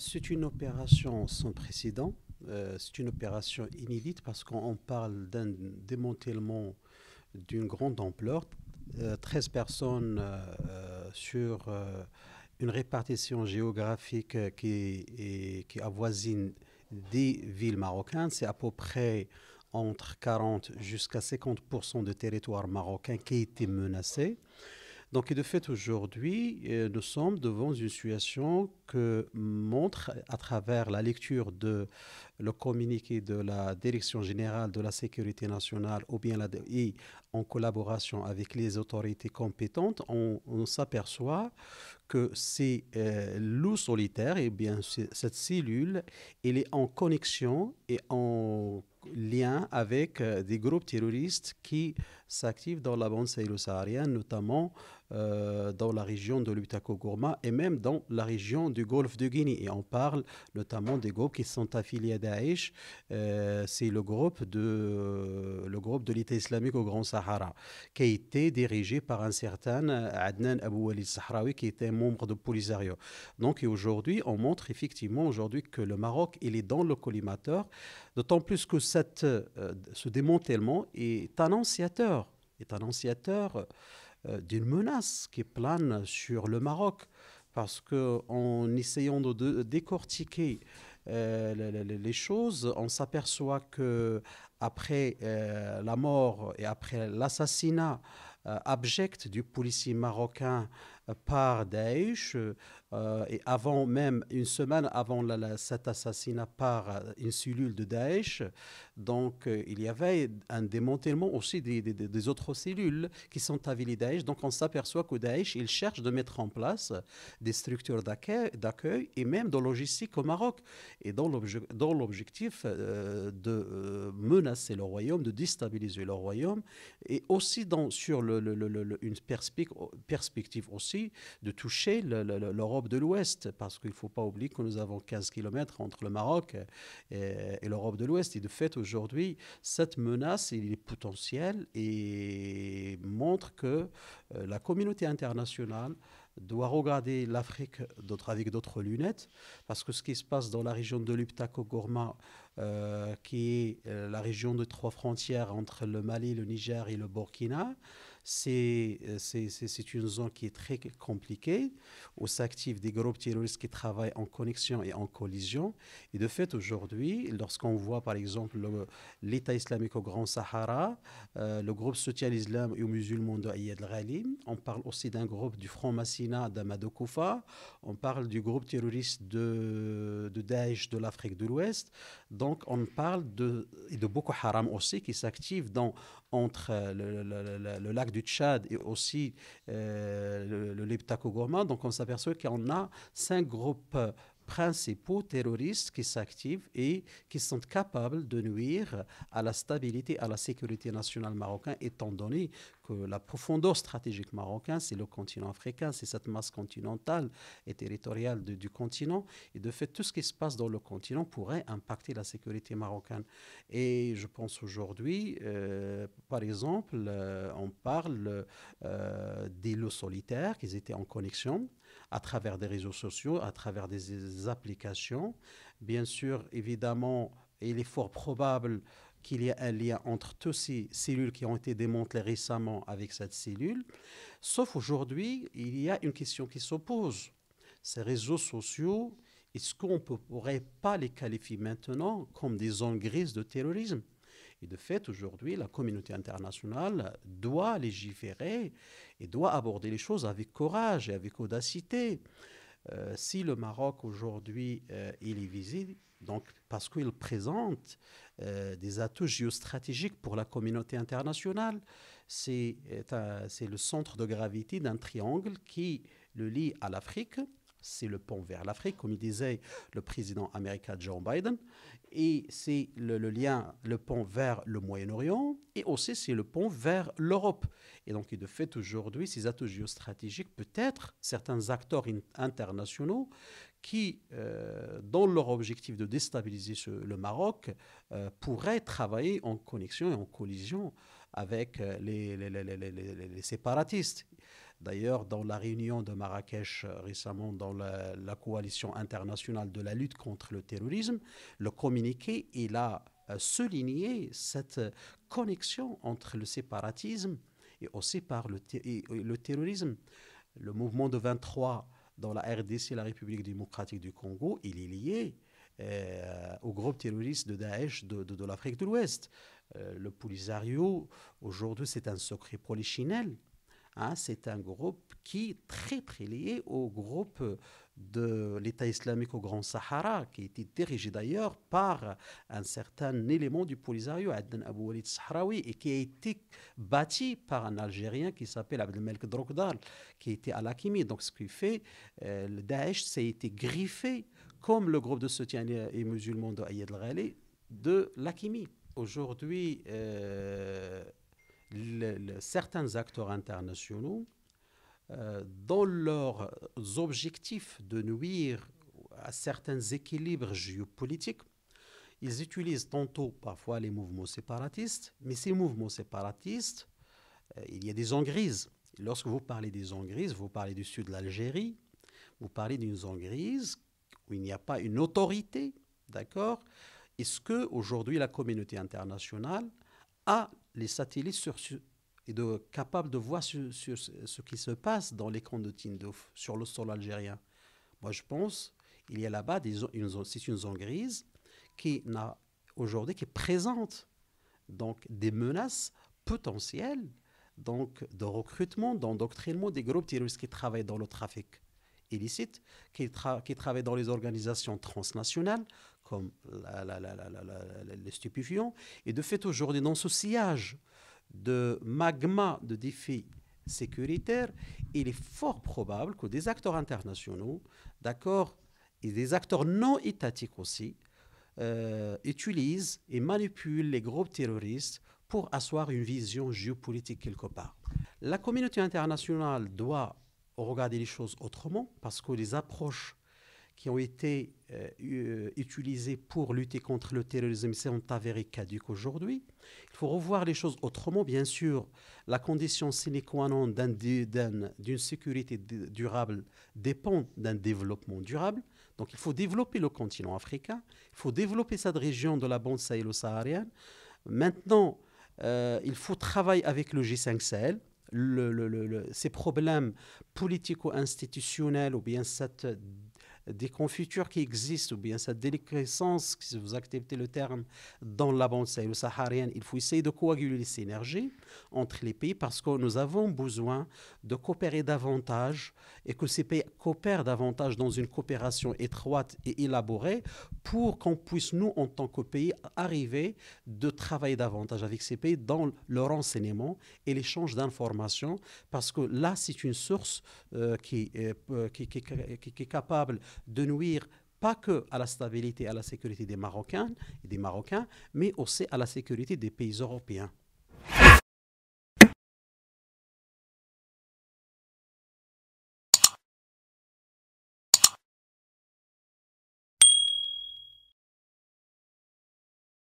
C'est une opération sans précédent. Euh, c'est une opération inédite parce qu'on parle d'un démantèlement d'une grande ampleur. 13 euh, personnes euh, sur une répartition géographique qui, avoisine 10 villes marocaines. C'est à peu près entre 40 jusqu'à 50% de territoire marocain qui a été menacé. Donc, de fait, aujourd'hui, euh, nous sommes devant une situation que montre à travers la lecture de le communiqué de la Direction générale de la sécurité nationale ou bien la en collaboration avec les autorités compétentes, on, s'aperçoit que c'est euh, loup solitaire. et eh bien cette cellule, elle est en connexion et en lien avec euh, des groupes terroristes qui s'activent dans la bande sahélo-saharienne, notamment euh, dans la région de l'Utako-Gourma et même dans la région du golfe de Guinée. Et on parle notamment des groupes qui sont affiliés à Daesh. Euh, c'est le groupe de le groupe de l'État islamique au Grand Sahara, qui a été dirigé par un certain Adnan Abou Walid Sahraoui, qui était membre de Polisario. Donc aujourd'hui, on montre effectivement aujourd'hui que le Maroc, il est dans le collimateur, d'autant plus que cette, euh, ce démantèlement est annonciateur, est annonciateur euh, d'une menace qui plane sur le Maroc. Parce qu'en essayant de, décortiquer euh, les choses, on s'aperçoit que après euh, la mort et après l'assassinat abject du policier marocain par Daesh, euh, et avant même, une semaine avant cet assassinat par euh, une cellule de Daesh, donc euh, il y avait un démantèlement aussi des, autres cellules qui sont avilées Daesh. Donc on s'aperçoit que Daesh, il cherche de mettre en place des structures d'accueil et même de logistique au Maroc, et dans l'objectif de menacer le royaume, de déstabiliser le royaume, et aussi dans, sur le, une perspective aussi de toucher l'Europe de l'Ouest, parce qu'il ne faut pas oublier que nous avons 15 km entre le Maroc et, l'Europe de l'Ouest. Et de fait, aujourd'hui, cette menace est potentielle et montre que euh, la communauté internationale doit regarder l'Afrique avec d'autres lunettes, parce que ce qui se passe dans la région de l'Uptako-Gourma, euh, qui est euh, la région de trois frontières entre le Mali, le Niger et le Burkina. Euh, c'est une zone qui est très compliquée, où s'activent des groupes terroristes qui travaillent en connexion et en collision. Et de fait, aujourd'hui, lorsqu'on voit par exemple l'État islamique au Grand Sahara, le groupe soutien à l'islam et aux musulmans de Aïed al ghalim on parle aussi d'un groupe du Front Massina d'Amadou Koufa, on parle du groupe terroriste de, de Daesh de l'Afrique de l'Ouest. Donc, on parle de, de Boko Haram aussi qui s'active entre euh, le, lac du Tchad et aussi euh, le, Gourma. Donc, on s'aperçoit qu'on a cinq groupes euh, principaux terroristes qui s'activent et qui sont capables de nuire à la stabilité, à la sécurité nationale marocaine, étant donné que la profondeur stratégique marocaine, c'est le continent africain, c'est cette masse continentale et territoriale du continent. Et de fait, tout ce qui se passe dans le continent pourrait impacter la sécurité marocaine. Et je pense aujourd'hui, euh, par exemple, euh, on parle euh, des lots solitaires qui étaient en connexion à travers des réseaux sociaux, à travers des, des applications. Bien sûr, évidemment, il est fort probable qu'il y a un lien entre toutes ces cellules qui ont été démantelées récemment avec cette cellule. Sauf aujourd'hui, il y a une question qui s'oppose. Ces réseaux sociaux, est-ce qu'on ne pourrait pas les qualifier maintenant comme des zones grises de terrorisme et de fait, aujourd'hui, la communauté internationale doit légiférer et doit aborder les choses avec courage et avec audacité. Euh, si le Maroc aujourd'hui euh, il est visible, donc parce qu'il présente euh, des atouts géostratégiques pour la communauté internationale, c'est le centre de gravité d'un triangle qui le lie à l'Afrique, c'est le pont vers l'Afrique, comme il disait le président américain John Biden, et c'est le, lien, le pont vers le Moyen-Orient, et aussi c'est le pont vers l'Europe. Et donc, de fait, aujourd'hui, ces atouts géostratégiques, peut-être certains acteurs internationaux qui, euh, dans leur objectif de déstabiliser le Maroc, euh, pourraient travailler en connexion et en collision avec euh, les séparatistes. D'ailleurs, dans la réunion de Marrakech euh, récemment, dans la, coalition internationale de la lutte contre le terrorisme, le communiqué, il a euh, souligné cette euh, connexion entre le séparatisme et aussi par le, terrorisme. Le mouvement de 23 dans la RDC, la République démocratique du Congo, il est lié au groupe terroriste de Daesh de, l'Afrique de l'Ouest. le Polisario, aujourd'hui, c'est un secret polichinelle. Hein, c'est un groupe qui est très très lié au groupe de l'État islamique au Grand Sahara, qui a été dirigé d'ailleurs par un certain élément du Polisario, Adnan Abou Walid Sahraoui, et qui a été bâti par un Algérien qui s'appelle Abdelmalek Drogdal, qui était à l'Akimi. Donc ce qui fait, euh, le Daesh s'est été griffé comme le groupe de soutien et musulman de Ayed al de l'Akimi. Aujourd'hui, euh, certains acteurs internationaux, euh, dans leurs objectifs de nuire à certains équilibres géopolitiques, ils utilisent tantôt parfois les mouvements séparatistes, mais ces mouvements séparatistes, euh, il y a des grises. Lorsque vous parlez des grises, vous parlez du sud de l'Algérie, vous parlez d'une grise où il n'y a pas une autorité, d'accord Est-ce que aujourd'hui la communauté internationale a les satellites sur, et de, capables de voir ce qui se passe dans l'écran de Tindouf, sur le sol algérien. Moi, je pense qu'il y a là-bas une zone, une zone grise qui n'a aujourd'hui qui présente donc des menaces potentielles donc de recrutement, d'endoctrinement des groupes terroristes qui travaillent dans le trafic illicites qui, travaillent dans les organisations transnationales comme les stupéfiants. Et de fait, aujourd'hui, dans ce sillage de magma de défis sécuritaires, il est fort probable que des acteurs internationaux, d'accord, et des acteurs non étatiques aussi, euh, utilisent et manipulent les groupes terroristes pour asseoir une vision géopolitique quelque part. La communauté internationale doit regarder les choses autrement, parce que les approches qui ont été euh, euh, utilisées pour lutter contre le terrorisme sont avérées caduques aujourd'hui. Il faut revoir les choses autrement. Bien sûr, la condition sine qua non d'une sécurité durable dépend d'un développement durable. Donc il faut développer le continent africain, il faut développer cette région de la bande sahélo-saharienne. Maintenant, euh, il faut travailler avec le G5 Sahel le, le, ces problèmes politico-institutionnels ou bien cette des confitures qui existent, ou bien cette déliquescence, si vous acceptez le terme, dans la bande sahélo-saharienne, il faut essayer de coaguler les synergies entre les pays parce que nous avons besoin de coopérer davantage et que ces pays coopèrent davantage dans une coopération étroite et élaborée pour qu'on puisse, nous, en tant que pays, arriver de travailler davantage avec ces pays dans le renseignement et l'échange d'informations parce que là, c'est une source euh, euh, qui, qui, qui est capable de nuire pas que à la stabilité et à la sécurité des Marocains et des Marocains, mais aussi à la sécurité des pays européens.